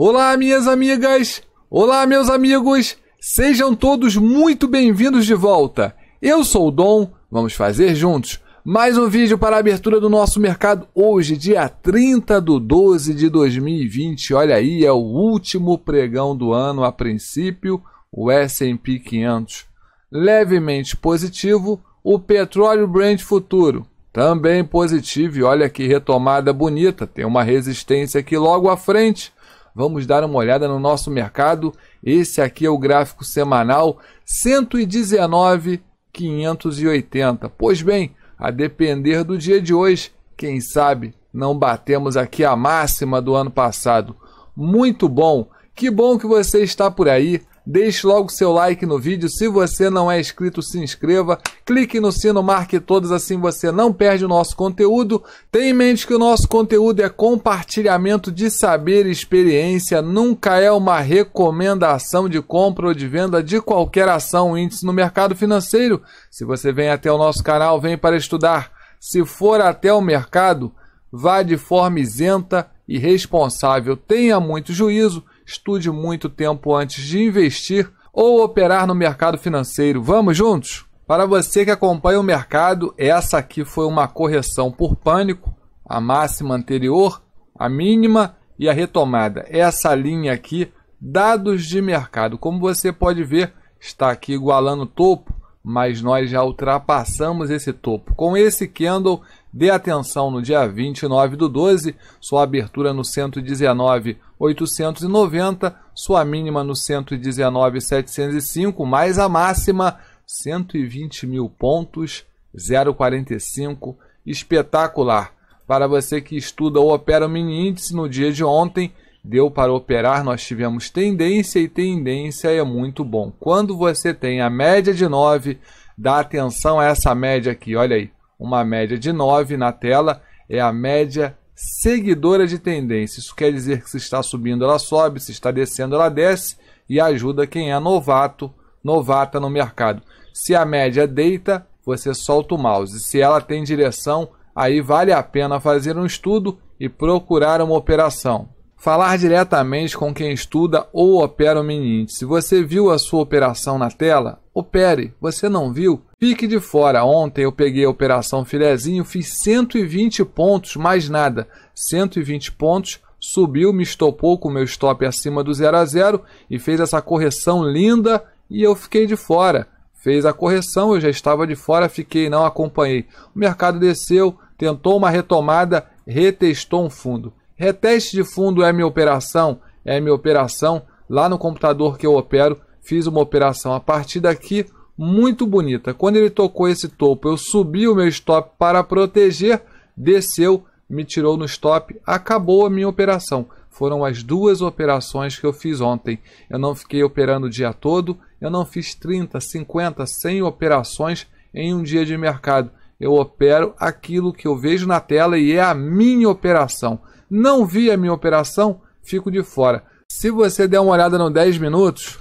Olá, minhas amigas! Olá, meus amigos! Sejam todos muito bem-vindos de volta! Eu sou o Dom, vamos fazer juntos mais um vídeo para a abertura do nosso mercado hoje, dia 30 de 12 de 2020. Olha aí, é o último pregão do ano a princípio, o S&P 500 levemente positivo, o petróleo Brent futuro também positivo e olha que retomada bonita, tem uma resistência aqui logo à frente Vamos dar uma olhada no nosso mercado. Esse aqui é o gráfico semanal 119,580. Pois bem, a depender do dia de hoje, quem sabe não batemos aqui a máxima do ano passado. Muito bom! Que bom que você está por aí. Deixe logo seu like no vídeo. Se você não é inscrito, se inscreva. Clique no sino, marque todos, assim você não perde o nosso conteúdo. Tenha em mente que o nosso conteúdo é compartilhamento de saber e experiência. Nunca é uma recomendação de compra ou de venda de qualquer ação ou índice no mercado financeiro. Se você vem até o nosso canal, vem para estudar. Se for até o mercado, vá de forma isenta e responsável. Tenha muito juízo Estude muito tempo antes de investir ou operar no mercado financeiro. Vamos juntos? Para você que acompanha o mercado, essa aqui foi uma correção por pânico, a máxima anterior, a mínima e a retomada. Essa linha aqui, dados de mercado. Como você pode ver, está aqui igualando o topo, mas nós já ultrapassamos esse topo. Com esse candle, Dê atenção no dia 29 do 12, sua abertura no 119,890, sua mínima no 119,705, mais a máxima 120 mil pontos, 0,45, espetacular. Para você que estuda ou opera o mini índice no dia de ontem, deu para operar, nós tivemos tendência e tendência é muito bom. Quando você tem a média de 9, dá atenção a essa média aqui, olha aí uma média de 9 na tela, é a média seguidora de tendência. Isso quer dizer que se está subindo, ela sobe, se está descendo, ela desce e ajuda quem é novato, novata no mercado. Se a média deita, você solta o mouse. Se ela tem direção, aí vale a pena fazer um estudo e procurar uma operação. Falar diretamente com quem estuda ou opera o meninte. Se você viu a sua operação na tela, opere. Você não viu? Fique de fora. Ontem eu peguei a operação filezinho, fiz 120 pontos, mais nada. 120 pontos, subiu, me estopou com o meu stop acima do 0 a 0 e fez essa correção linda e eu fiquei de fora. Fez a correção, eu já estava de fora, fiquei, não acompanhei. O mercado desceu, tentou uma retomada, retestou um fundo. Reteste de fundo é minha operação, é minha operação lá no computador que eu opero. Fiz uma operação a partir daqui muito bonita. Quando ele tocou esse topo, eu subi o meu stop para proteger, desceu, me tirou no stop, acabou a minha operação. Foram as duas operações que eu fiz ontem. Eu não fiquei operando o dia todo, eu não fiz 30, 50, 100 operações em um dia de mercado. Eu opero aquilo que eu vejo na tela e é a minha operação não vi a minha operação, fico de fora. Se você der uma olhada no 10 minutos,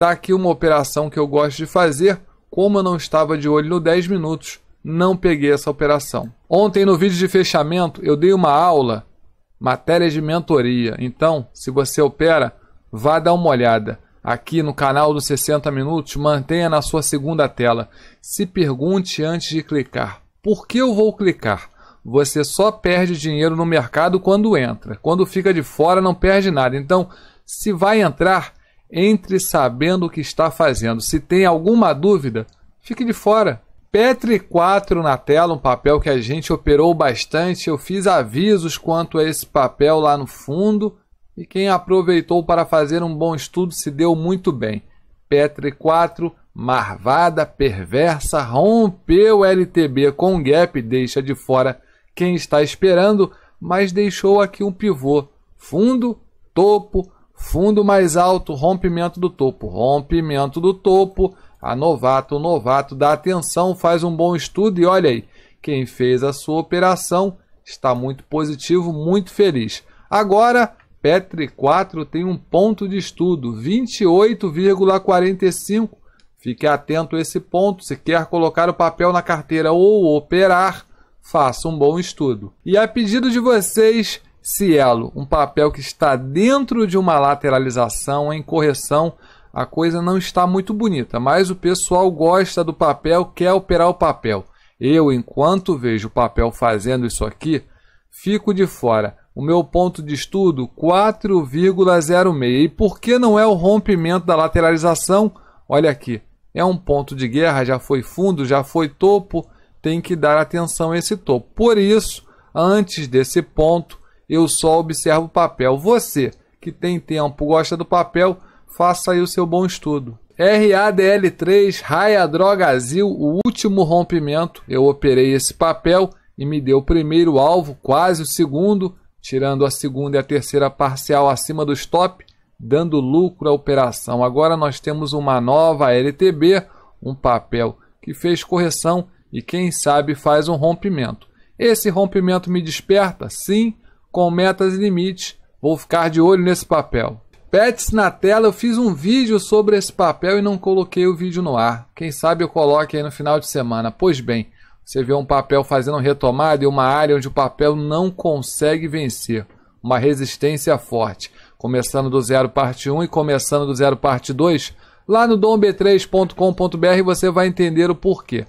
tá aqui uma operação que eu gosto de fazer. Como eu não estava de olho no 10 minutos, não peguei essa operação. Ontem no vídeo de fechamento eu dei uma aula, matéria de mentoria. Então, se você opera, vá dar uma olhada aqui no canal dos 60 minutos, mantenha na sua segunda tela. Se pergunte antes de clicar: por que eu vou clicar? você só perde dinheiro no mercado quando entra. Quando fica de fora, não perde nada. Então, se vai entrar, entre sabendo o que está fazendo. Se tem alguma dúvida, fique de fora. Petri 4 na tela, um papel que a gente operou bastante. Eu fiz avisos quanto a esse papel lá no fundo e quem aproveitou para fazer um bom estudo se deu muito bem. Petri 4, marvada, perversa, rompeu o LTB com gap, deixa de fora quem está esperando, mas deixou aqui um pivô. Fundo, topo, fundo mais alto, rompimento do topo, rompimento do topo. A novato, o novato dá atenção, faz um bom estudo e olha aí, quem fez a sua operação está muito positivo, muito feliz. Agora, Petri 4 tem um ponto de estudo, 28,45. Fique atento a esse ponto. Se quer colocar o papel na carteira ou operar, faça um bom estudo. E a pedido de vocês, cielo, um papel que está dentro de uma lateralização em correção, a coisa não está muito bonita, mas o pessoal gosta do papel, quer operar o papel. Eu, enquanto vejo o papel fazendo isso aqui, fico de fora. O meu ponto de estudo 4,06. E por que não é o rompimento da lateralização? Olha aqui, é um ponto de guerra, já foi fundo, já foi topo, tem que dar atenção a esse topo. Por isso, antes desse ponto, eu só observo o papel. Você que tem tempo, gosta do papel, faça aí o seu bom estudo. RADL3, Raiadrogazil, o último rompimento. Eu operei esse papel e me deu o primeiro alvo, quase o segundo, tirando a segunda e a terceira parcial acima do stop, dando lucro à operação. Agora nós temos uma nova LTB, um papel que fez correção e quem sabe faz um rompimento. Esse rompimento me desperta, sim, com metas e limites. Vou ficar de olho nesse papel. Pets na tela, eu fiz um vídeo sobre esse papel e não coloquei o vídeo no ar. Quem sabe eu coloque aí no final de semana. Pois bem, você vê um papel fazendo retomada e uma área onde o papel não consegue vencer. Uma resistência forte. Começando do zero parte 1 e começando do zero parte 2, lá no domb3.com.br você vai entender o porquê.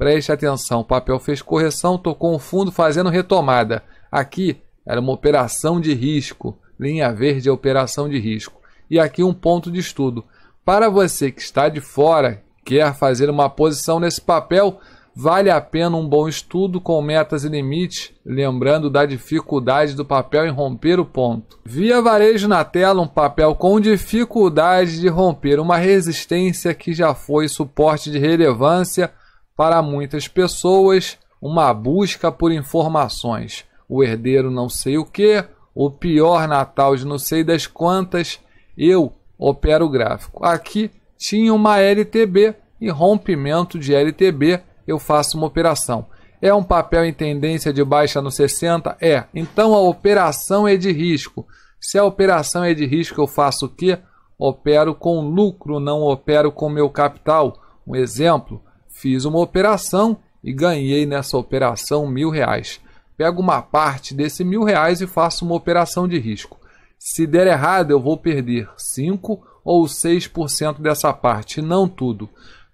Preste atenção, o papel fez correção, tocou um fundo fazendo retomada. Aqui era uma operação de risco. Linha verde é operação de risco. E aqui um ponto de estudo. Para você que está de fora, quer fazer uma posição nesse papel, vale a pena um bom estudo com metas e limites, lembrando da dificuldade do papel em romper o ponto. Via varejo na tela, um papel com dificuldade de romper uma resistência que já foi suporte de relevância para muitas pessoas, uma busca por informações. O herdeiro não sei o que, o pior Natal de não sei das quantas, eu opero gráfico. Aqui tinha uma LTB e rompimento de LTB, eu faço uma operação. É um papel em tendência de baixa no 60? É. Então a operação é de risco. Se a operação é de risco, eu faço o quê? Opero com lucro, não opero com meu capital. Um exemplo, Fiz uma operação e ganhei nessa operação mil reais. Pego uma parte desse mil reais e faço uma operação de risco. Se der errado, eu vou perder 5 ou 6% dessa parte, não tudo.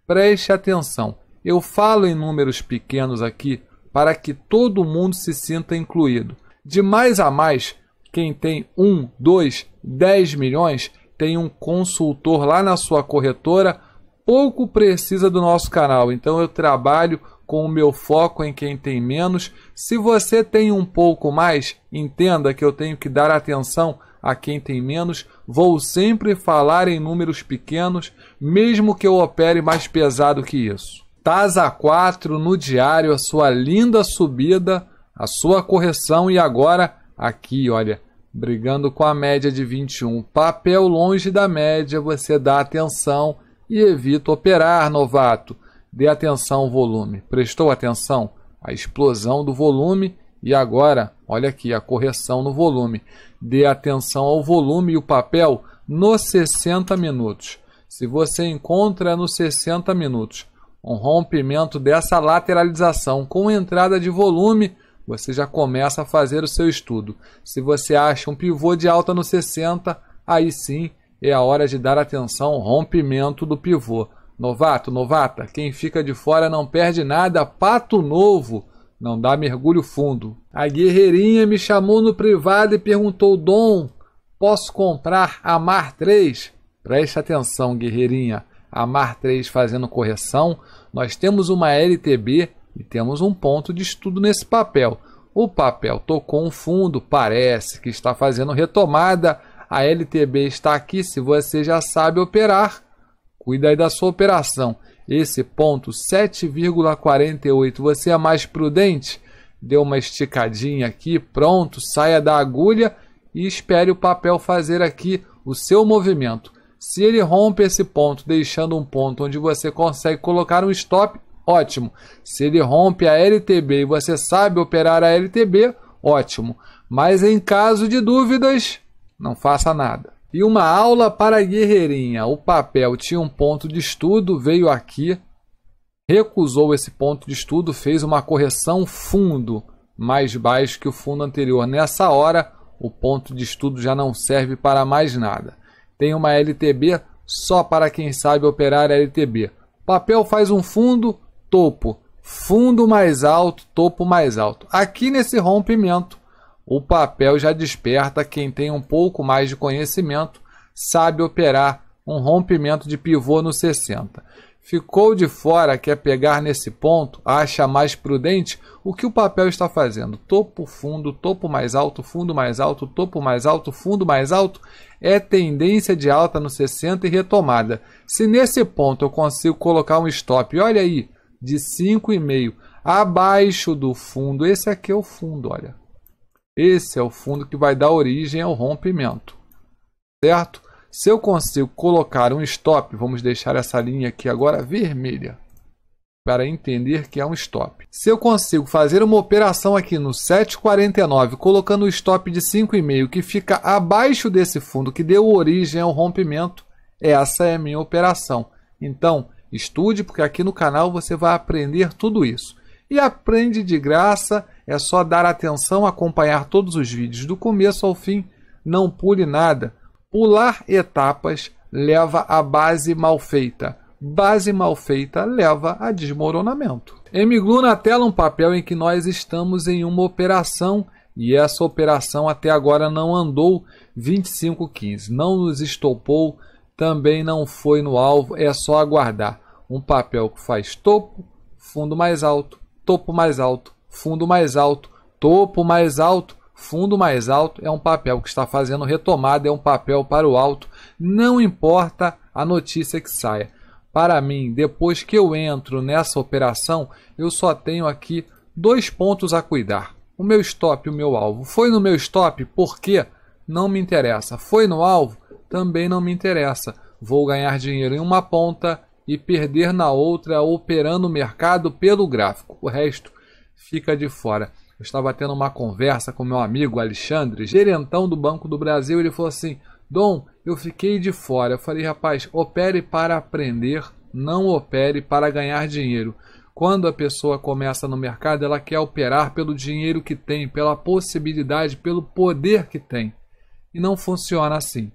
Preste atenção, eu falo em números pequenos aqui para que todo mundo se sinta incluído. De mais a mais, quem tem 1, 2, 10 milhões tem um consultor lá na sua corretora pouco precisa do nosso canal. Então eu trabalho com o meu foco em quem tem menos. Se você tem um pouco mais, entenda que eu tenho que dar atenção a quem tem menos. Vou sempre falar em números pequenos, mesmo que eu opere mais pesado que isso. Tasa 4 no diário, a sua linda subida, a sua correção e agora aqui, olha, brigando com a média de 21. Papel longe da média, você dá atenção e evita operar, novato. Dê atenção ao volume. Prestou atenção? A explosão do volume e agora, olha aqui, a correção no volume. Dê atenção ao volume e o papel nos 60 minutos. Se você encontra nos 60 minutos um rompimento dessa lateralização com entrada de volume, você já começa a fazer o seu estudo. Se você acha um pivô de alta no 60, aí sim é a hora de dar atenção ao rompimento do pivô. Novato, novata, quem fica de fora não perde nada, pato novo, não dá mergulho fundo. A guerreirinha me chamou no privado e perguntou: Dom, posso comprar a Mar 3? Preste atenção, guerreirinha. a Mar 3 fazendo correção, nós temos uma LTB e temos um ponto de estudo nesse papel. O papel tocou um fundo, parece que está fazendo retomada a LTB está aqui se você já sabe operar. Cuida aí da sua operação. Esse ponto 7,48, você é mais prudente? Deu uma esticadinha aqui, pronto, saia da agulha e espere o papel fazer aqui o seu movimento. Se ele rompe esse ponto, deixando um ponto onde você consegue colocar um stop, ótimo. Se ele rompe a LTB e você sabe operar a LTB, ótimo. Mas em caso de dúvidas, não faça nada. E uma aula para a guerreirinha. O papel tinha um ponto de estudo, veio aqui, recusou esse ponto de estudo, fez uma correção fundo mais baixo que o fundo anterior. Nessa hora, o ponto de estudo já não serve para mais nada. Tem uma LTB só para quem sabe operar LTB. Papel faz um fundo, topo. Fundo mais alto, topo mais alto. Aqui nesse rompimento, o papel já desperta quem tem um pouco mais de conhecimento, sabe operar um rompimento de pivô no 60. Ficou de fora, quer pegar nesse ponto, acha mais prudente o que o papel está fazendo. Topo fundo, topo mais alto, fundo mais alto, topo mais alto, fundo mais alto é tendência de alta no 60 e retomada. Se nesse ponto eu consigo colocar um stop, olha aí, de 5,5 abaixo do fundo, esse aqui é o fundo, olha. Esse é o fundo que vai dar origem ao rompimento, certo? Se eu consigo colocar um stop, vamos deixar essa linha aqui agora vermelha, para entender que é um stop. Se eu consigo fazer uma operação aqui no 749, colocando o stop de 5,5, que fica abaixo desse fundo, que deu origem ao rompimento, essa é a minha operação. Então, estude, porque aqui no canal você vai aprender tudo isso. E aprende de graça é só dar atenção, acompanhar todos os vídeos do começo ao fim, não pule nada. Pular etapas leva a base mal feita. Base mal feita leva a desmoronamento. MGLU na tela um papel em que nós estamos em uma operação e essa operação até agora não andou 2515, não nos estopou, também não foi no alvo, é só aguardar. Um papel que faz topo, fundo mais alto, topo mais alto, fundo mais alto, topo mais alto, fundo mais alto. É um papel que está fazendo retomada, é um papel para o alto. Não importa a notícia que saia. Para mim, depois que eu entro nessa operação, eu só tenho aqui dois pontos a cuidar. O meu stop e o meu alvo. Foi no meu stop porque não me interessa. Foi no alvo também não me interessa. Vou ganhar dinheiro em uma ponta e perder na outra operando o mercado pelo gráfico. O resto fica de fora. Eu estava tendo uma conversa com meu amigo Alexandre, gerentão do Banco do Brasil, ele falou assim: Dom, eu fiquei de fora. Eu falei, rapaz, opere para aprender, não opere para ganhar dinheiro. Quando a pessoa começa no mercado, ela quer operar pelo dinheiro que tem, pela possibilidade, pelo poder que tem. E não funciona assim.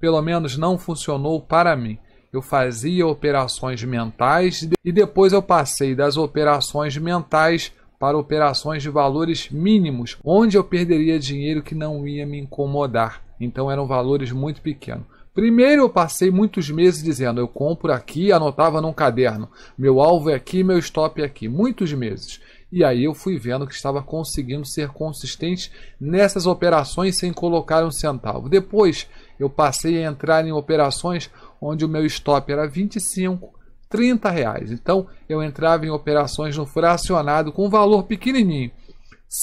Pelo menos não funcionou para mim. Eu fazia operações mentais e depois eu passei das operações mentais para operações de valores mínimos, onde eu perderia dinheiro que não ia me incomodar. Então eram valores muito pequenos. Primeiro eu passei muitos meses dizendo, eu compro aqui, anotava num caderno, meu alvo é aqui, meu stop é aqui, muitos meses. E aí eu fui vendo que estava conseguindo ser consistente nessas operações sem colocar um centavo. Depois eu passei a entrar em operações onde o meu stop era 25, 30 reais. Então eu entrava em operações no fracionado com um valor pequenininho.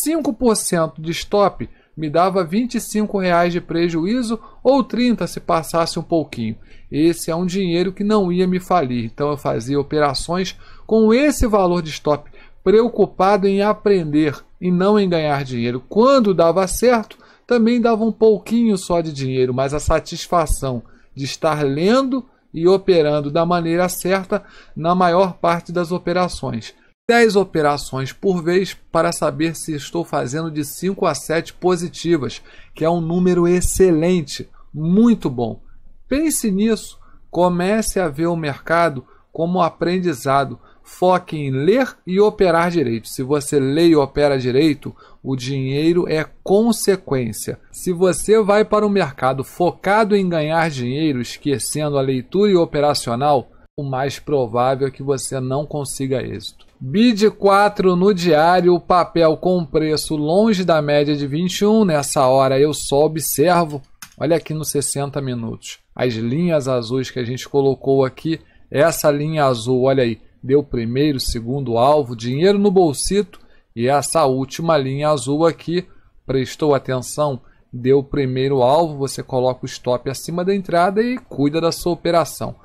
5% de stop me dava 25 reais de prejuízo ou 30 se passasse um pouquinho. Esse é um dinheiro que não ia me falir. Então eu fazia operações com esse valor de stop, preocupado em aprender e não em ganhar dinheiro. Quando dava certo, também dava um pouquinho só de dinheiro, mas a satisfação de estar lendo e operando da maneira certa na maior parte das operações. 10 operações por vez para saber se estou fazendo de 5 a 7 positivas, que é um número excelente, muito bom. Pense nisso, comece a ver o mercado como aprendizado. Foque em ler e operar direito. Se você lê e opera direito, o dinheiro é consequência. Se você vai para o mercado focado em ganhar dinheiro, esquecendo a leitura e operacional, o mais provável é que você não consiga êxito. BID 4 no diário, o papel com preço longe da média de 21. Nessa hora eu só observo. Olha aqui nos 60 minutos. As linhas azuis que a gente colocou aqui, essa linha azul, olha aí, deu primeiro, segundo alvo, dinheiro no bolsito e essa última linha azul aqui, prestou atenção, deu primeiro alvo, você coloca o stop acima da entrada e cuida da sua operação.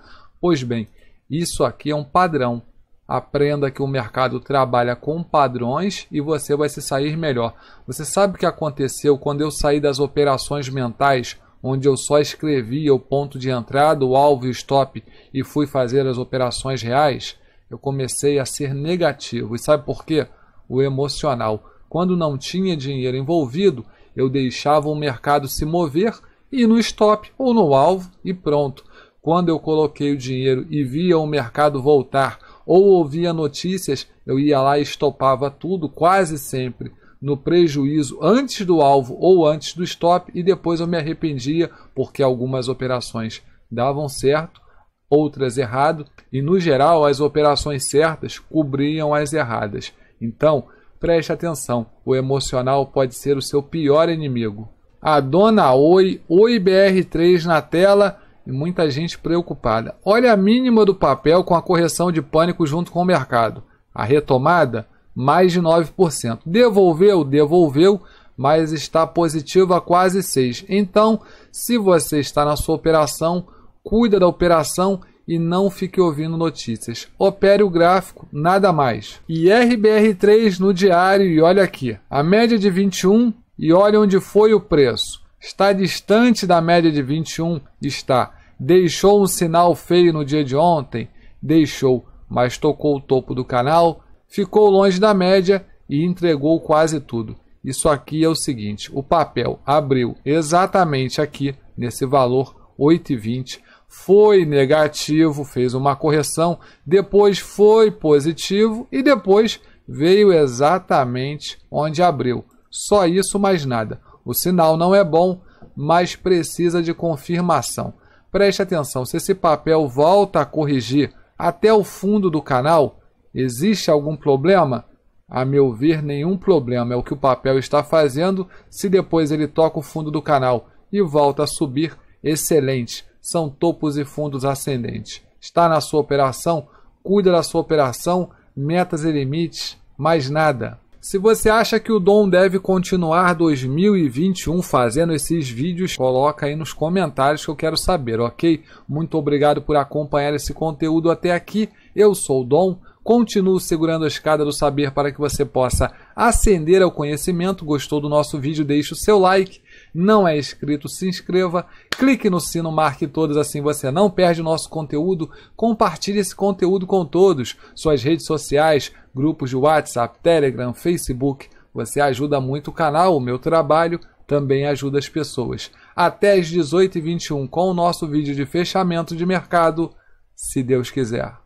Pois bem, isso aqui é um padrão. Aprenda que o mercado trabalha com padrões e você vai se sair melhor. Você sabe o que aconteceu quando eu saí das operações mentais, onde eu só escrevia o ponto de entrada, o alvo e o stop e fui fazer as operações reais? eu comecei a ser negativo. E sabe por quê? O emocional. Quando não tinha dinheiro envolvido, eu deixava o mercado se mover e no stop ou no alvo e pronto. Quando eu coloquei o dinheiro e via o mercado voltar ou ouvia notícias, eu ia lá e estopava tudo quase sempre no prejuízo antes do alvo ou antes do stop e depois eu me arrependia porque algumas operações davam certo outras errado, e no geral as operações certas cobriam as erradas. Então, preste atenção, o emocional pode ser o seu pior inimigo. A dona Oi, Oi BR3 na tela e muita gente preocupada. Olha a mínima do papel com a correção de pânico junto com o mercado. A retomada, mais de 9%. Devolveu, devolveu, mas está positiva quase 6%. Então, se você está na sua operação, cuida da operação e não fique ouvindo notícias. Opere o gráfico, nada mais. E RBR3 no diário e olha aqui. A média de 21 e olha onde foi o preço. Está distante da média de 21, está. Deixou um sinal feio no dia de ontem? Deixou, mas tocou o topo do canal, ficou longe da média e entregou quase tudo. Isso aqui é o seguinte, o papel abriu exatamente aqui nesse valor 8,20 foi negativo, fez uma correção, depois foi positivo e depois veio exatamente onde abriu. Só isso, mais nada. O sinal não é bom, mas precisa de confirmação. Preste atenção, se esse papel volta a corrigir até o fundo do canal, existe algum problema? A meu ver, nenhum problema. É o que o papel está fazendo. Se depois ele toca o fundo do canal e volta a subir, excelente são topos e fundos ascendentes. Está na sua operação? Cuida da sua operação, metas e limites, mais nada. Se você acha que o Dom deve continuar 2021 fazendo esses vídeos, coloca aí nos comentários que eu quero saber, ok? Muito obrigado por acompanhar esse conteúdo até aqui. Eu sou o Dom, continuo segurando a escada do saber para que você possa ascender ao conhecimento. Gostou do nosso vídeo? Deixe o seu like não é inscrito, se inscreva, clique no sino, marque todos assim você não perde o nosso conteúdo. Compartilhe esse conteúdo com todos, suas redes sociais, grupos de WhatsApp, Telegram, Facebook. Você ajuda muito o canal, o meu trabalho também ajuda as pessoas. Até às 18h21 com o nosso vídeo de fechamento de mercado, se Deus quiser.